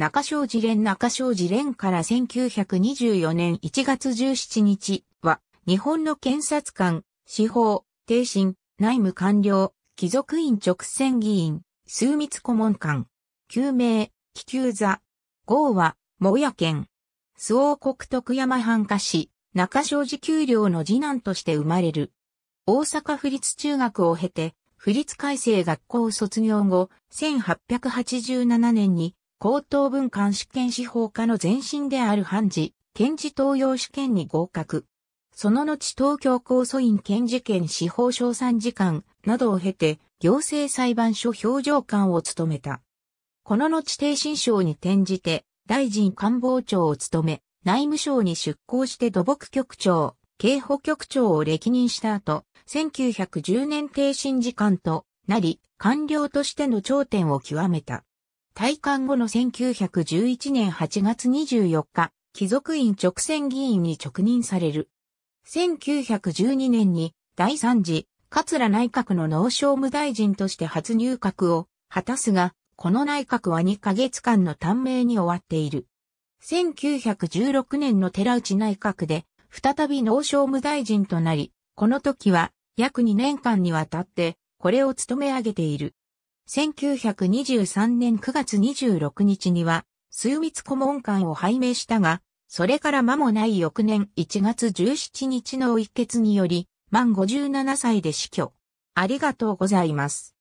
中小寺連中小寺連から1924年1月17日は、日本の検察官、司法、定審、内務官僚、貴族院直選議員、枢密顧問官、救命、気球座、号は、もや県、諏訪国徳山藩華市、中小寺給料の次男として生まれる。大阪府立中学を経て、府立改正学校卒業後、1887年に高等文官試験司法科の前身である判事、検事東洋試験に合格。その後東京高訴院検事権司法省参事官などを経て、行政裁判所表情官を務めた。この後低新省に転じて、大臣官房長を務め、内務省に出向して土木局長、警保局長を歴任した後、1910年低新次官となり、官僚としての頂点を極めた。退官後の1911年8月24日、貴族院直選議員に直任される。1912年に第3次桂内閣の農商務大臣として初入閣を果たすが、この内閣は2ヶ月間の短命に終わっている。1916年の寺内内閣で、再び農商務大臣となり、この時は約2年間にわたって、これを務め上げている。1923年9月26日には、水密顧問官を拝命したが、それから間もない翌年1月17日の一決により、満57歳で死去。ありがとうございます。